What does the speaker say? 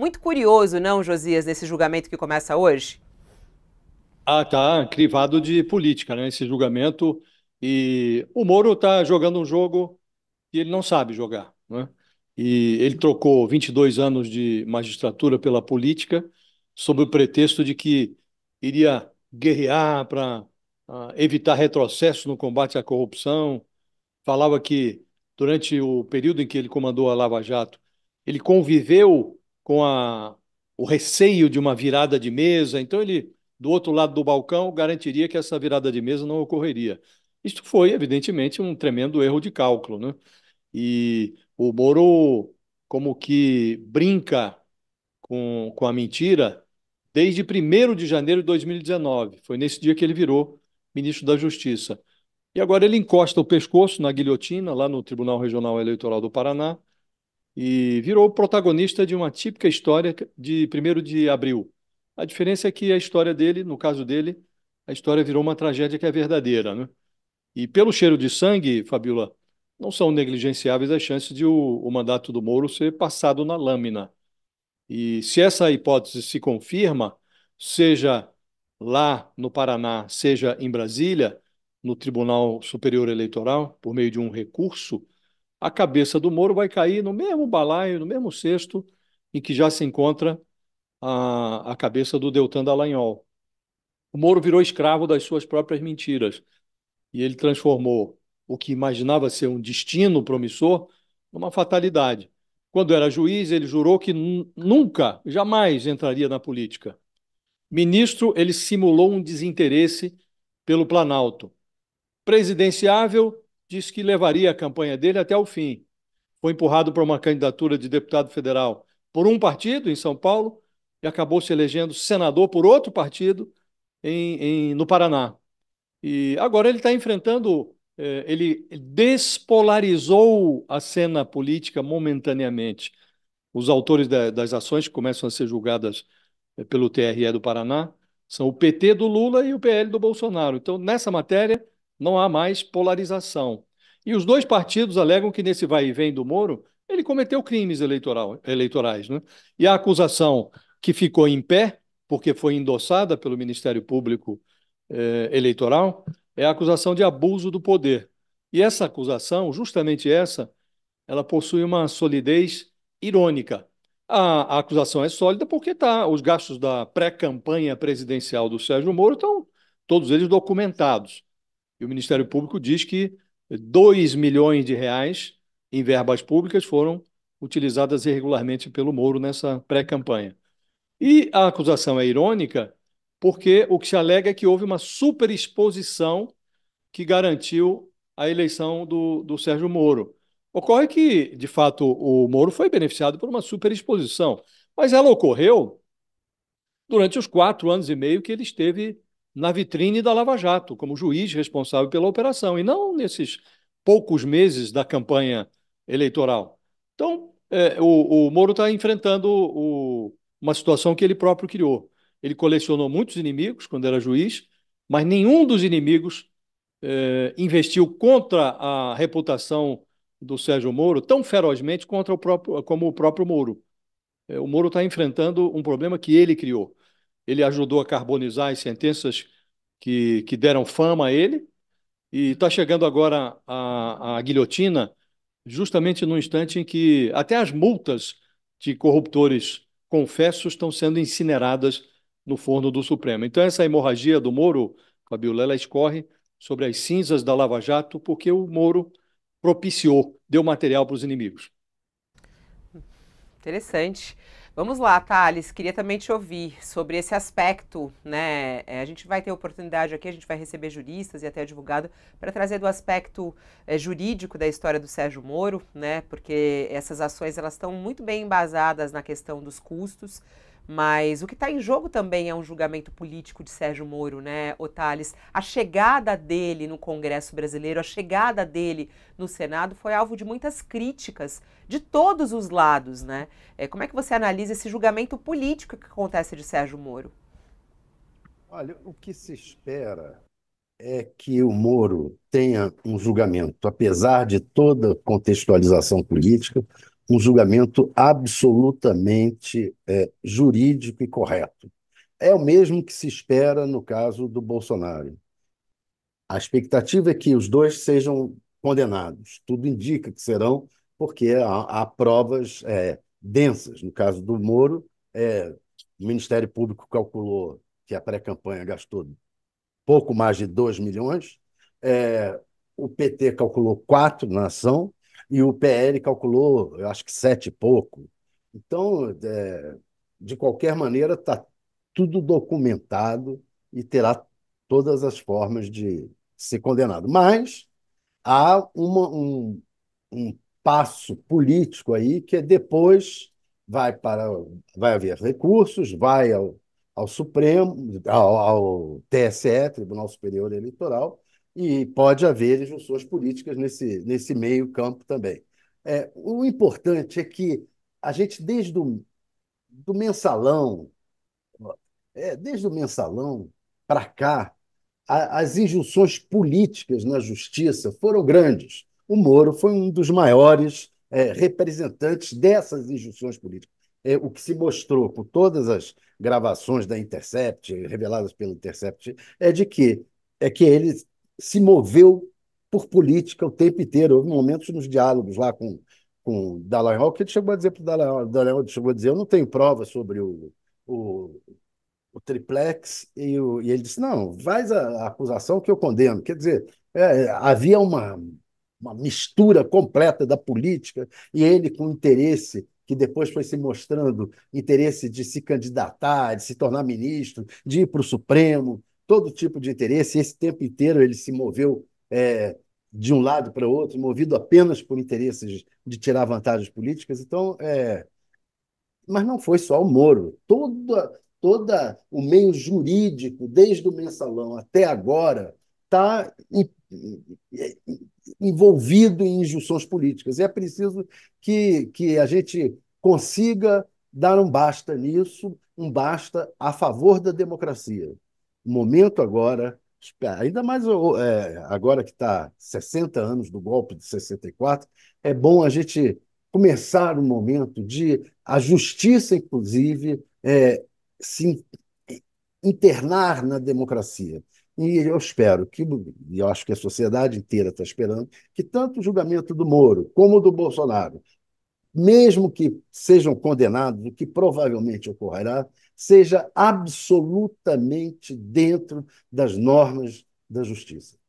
Muito curioso, não, Josias, nesse julgamento que começa hoje? Ah, tá, crivado de política, né? Esse julgamento. E o Moro está jogando um jogo que ele não sabe jogar. Né? E ele trocou 22 anos de magistratura pela política, sob o pretexto de que iria guerrear para uh, ah, evitar retrocesso no combate à corrupção. Falava que, durante o período em que ele comandou a Lava Jato, ele conviveu com a, o receio de uma virada de mesa. Então, ele, do outro lado do balcão, garantiria que essa virada de mesa não ocorreria. Isto foi, evidentemente, um tremendo erro de cálculo. Né? E o Moro, como que brinca com, com a mentira desde 1 de janeiro de 2019. Foi nesse dia que ele virou ministro da Justiça. E agora ele encosta o pescoço na guilhotina, lá no Tribunal Regional Eleitoral do Paraná, e virou protagonista de uma típica história de 1 de abril. A diferença é que a história dele, no caso dele, a história virou uma tragédia que é verdadeira. Né? E pelo cheiro de sangue, Fabiola, não são negligenciáveis as chances de o, o mandato do Moro ser passado na lâmina. E se essa hipótese se confirma, seja lá no Paraná, seja em Brasília, no Tribunal Superior Eleitoral, por meio de um recurso, a cabeça do Moro vai cair no mesmo balaio, no mesmo cesto em que já se encontra a, a cabeça do Deltan Dallagnol. O Moro virou escravo das suas próprias mentiras e ele transformou o que imaginava ser um destino promissor numa fatalidade. Quando era juiz, ele jurou que nunca, jamais entraria na política. Ministro, ele simulou um desinteresse pelo Planalto. Presidenciável, disse que levaria a campanha dele até o fim. Foi empurrado para uma candidatura de deputado federal por um partido em São Paulo e acabou se elegendo senador por outro partido em, em no Paraná. E agora ele está enfrentando, eh, ele despolarizou a cena política momentaneamente. Os autores da, das ações que começam a ser julgadas eh, pelo TRE do Paraná são o PT do Lula e o PL do Bolsonaro. Então, nessa matéria, não há mais polarização. E os dois partidos alegam que nesse vai e vem do Moro, ele cometeu crimes eleitoral, eleitorais. Né? E a acusação que ficou em pé, porque foi endossada pelo Ministério Público eh, Eleitoral, é a acusação de abuso do poder. E essa acusação, justamente essa, ela possui uma solidez irônica. A, a acusação é sólida porque tá, os gastos da pré-campanha presidencial do Sérgio Moro estão todos eles documentados. E o Ministério Público diz que 2 milhões de reais em verbas públicas foram utilizadas irregularmente pelo Moro nessa pré-campanha. E a acusação é irônica porque o que se alega é que houve uma superexposição que garantiu a eleição do, do Sérgio Moro. Ocorre que, de fato, o Moro foi beneficiado por uma superexposição, mas ela ocorreu durante os quatro anos e meio que ele esteve na vitrine da Lava Jato, como juiz responsável pela operação, e não nesses poucos meses da campanha eleitoral. Então, é, o, o Moro está enfrentando o, uma situação que ele próprio criou. Ele colecionou muitos inimigos quando era juiz, mas nenhum dos inimigos é, investiu contra a reputação do Sérgio Moro tão ferozmente contra o próprio, como o próprio Moro. É, o Moro está enfrentando um problema que ele criou ele ajudou a carbonizar as sentenças que, que deram fama a ele, e está chegando agora a, a guilhotina, justamente no instante em que até as multas de corruptores confessos estão sendo incineradas no forno do Supremo. Então, essa hemorragia do Moro, Fabiola, ela escorre sobre as cinzas da Lava Jato, porque o Moro propiciou, deu material para os inimigos. Interessante. Vamos lá, Thales, queria também te ouvir sobre esse aspecto, né? É, a gente vai ter oportunidade aqui, a gente vai receber juristas e até advogado para trazer do aspecto é, jurídico da história do Sérgio Moro, né? Porque essas ações elas estão muito bem embasadas na questão dos custos, mas o que está em jogo também é um julgamento político de Sérgio Moro, né, Otales? A chegada dele no Congresso brasileiro, a chegada dele no Senado foi alvo de muitas críticas de todos os lados, né? É, como é que você analisa esse julgamento político que acontece de Sérgio Moro? Olha, o que se espera é que o Moro tenha um julgamento, apesar de toda contextualização política, um julgamento absolutamente é, jurídico e correto. É o mesmo que se espera no caso do Bolsonaro. A expectativa é que os dois sejam condenados. Tudo indica que serão, porque há, há provas é, densas. No caso do Moro, é, o Ministério Público calculou que a pré-campanha gastou pouco mais de 2 milhões, é, o PT calculou 4 na ação, e o PL calculou, eu acho que sete e pouco. Então, é, de qualquer maneira, está tudo documentado e terá todas as formas de ser condenado. Mas há uma, um, um passo político aí que é depois vai para vai haver recursos, vai ao, ao Supremo, ao, ao TSE, Tribunal Superior Eleitoral, e pode haver injunções políticas nesse, nesse meio campo também. É, o importante é que a gente, desde o do mensalão, é, desde o mensalão para cá, a, as injunções políticas na justiça foram grandes. O Moro foi um dos maiores é, representantes dessas injunções políticas. É, o que se mostrou por todas as gravações da Intercept, reveladas pelo Intercept, é de que é que ele se moveu por política o tempo inteiro. Houve momentos nos diálogos lá com, com o Dalai Lama que ele chegou a dizer para o Dalai Lama, Dalai chegou a dizer, eu não tenho prova sobre o, o, o triplex, e, o, e ele disse, não, faz a, a acusação que eu condeno. Quer dizer, é, havia uma, uma mistura completa da política e ele com interesse que depois foi se mostrando interesse de se candidatar, de se tornar ministro, de ir para o Supremo, todo tipo de interesse. Esse tempo inteiro ele se moveu é, de um lado para o outro, movido apenas por interesses de tirar vantagens políticas. Então, é... mas não foi só o Moro. Toda, toda o meio jurídico, desde o mensalão até agora, está envolvido em injunções políticas. E é preciso que, que a gente consiga dar um basta nisso, um basta a favor da democracia momento agora, ainda mais é, agora que está 60 anos do golpe de 64, é bom a gente começar um momento de a justiça, inclusive, é, se internar na democracia. E eu espero que, e eu acho que a sociedade inteira está esperando, que tanto o julgamento do Moro como do Bolsonaro, mesmo que sejam condenados, o que provavelmente ocorrerá, seja absolutamente dentro das normas da justiça.